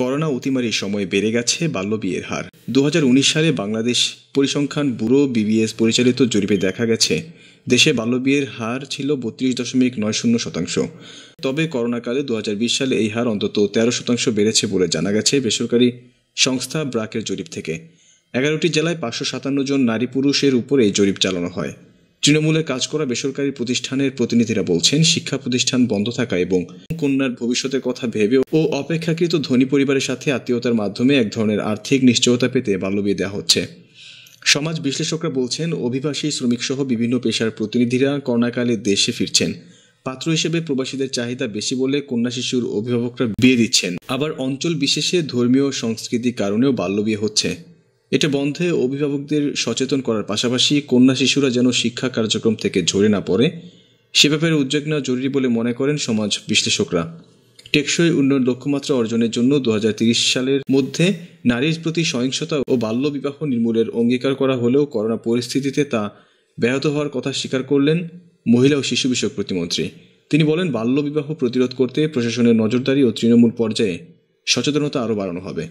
corona অতিমারির সময় বেড়ে গেছে বাল্য বিয়ের হার দু সালে বাংলাদেশ পরিসংখ্যান ব্যুরো বিবিএস পরিচালিত জরিপে দেখা গেছে দেশে বাল্য বিয়ের হার ছিল বত্রিশ দশমিক নয় শূন্য শতাংশ তবে করোনাকালে দু সালে এই হার অন্তত তেরো শতাংশ বেড়েছে বলে জানা গেছে বেসরকারি সংস্থা ব্রাকের জরিপ থেকে এগারোটি জেলায় পাঁচশো সাতান্ন জন নারী পুরুষের উপর এই জরিপ চালানো হয় তৃণমূলে কাজ করা বেসরকারি প্রতিষ্ঠানের প্রতিনিধিরা বলছেন শিক্ষা প্রতিষ্ঠান বন্ধ থাকা এবং কন্যার ভবিষ্যতের কথা ভেবে ও অপেক্ষাকৃত ধনী পরিবারের সাথে আত্মীয়তার মাধ্যমে এক ধরনের আর্থিক নিশ্চয়তা পেতে বাল্যবিয়ে দেওয়া হচ্ছে সমাজ বিশ্লেষকরা বলছেন অভিবাসী শ্রমিকসহ বিভিন্ন পেশার প্রতিনিধিরা করোনাকালে দেশে ফিরছেন পাত্র হিসেবে প্রবাসীদের চাহিদা বেশি বলে কন্যা শিশুর অভিভাবকরা বিয়ে দিচ্ছেন আবার অঞ্চল বিশেষে ধর্মীয় সংস্কৃতির কারণেও বাল্যবিয়ে হচ্ছে এটা বন্ধে অভিভাবকদের সচেতন করার পাশাপাশি কন্যা শিশুরা যেন শিক্ষা কার্যক্রম থেকে ঝরে না পড়ে সে ব্যাপারে উদ্যোগ নেওয়া জরুরি বলে মনে করেন সমাজ বিশ্লেষকরা টেকসই উন্নয়ন লক্ষ্যমাত্রা অর্জনের জন্য দু সালের মধ্যে নারীর প্রতি সহিংসতা ও বাল্যবিবাহ নির্মূলের অঙ্গীকার করা হলেও করোনা পরিস্থিতিতে তা ব্যাহত হওয়ার কথা স্বীকার করলেন মহিলা ও শিশু বিষয়ক প্রতিমন্ত্রী তিনি বলেন বাল্যবিবাহ প্রতিরোধ করতে প্রশাসনের নজরদারি ও তৃণমূল পর্যায়ে সচেতনতা আরও বাড়ানো হবে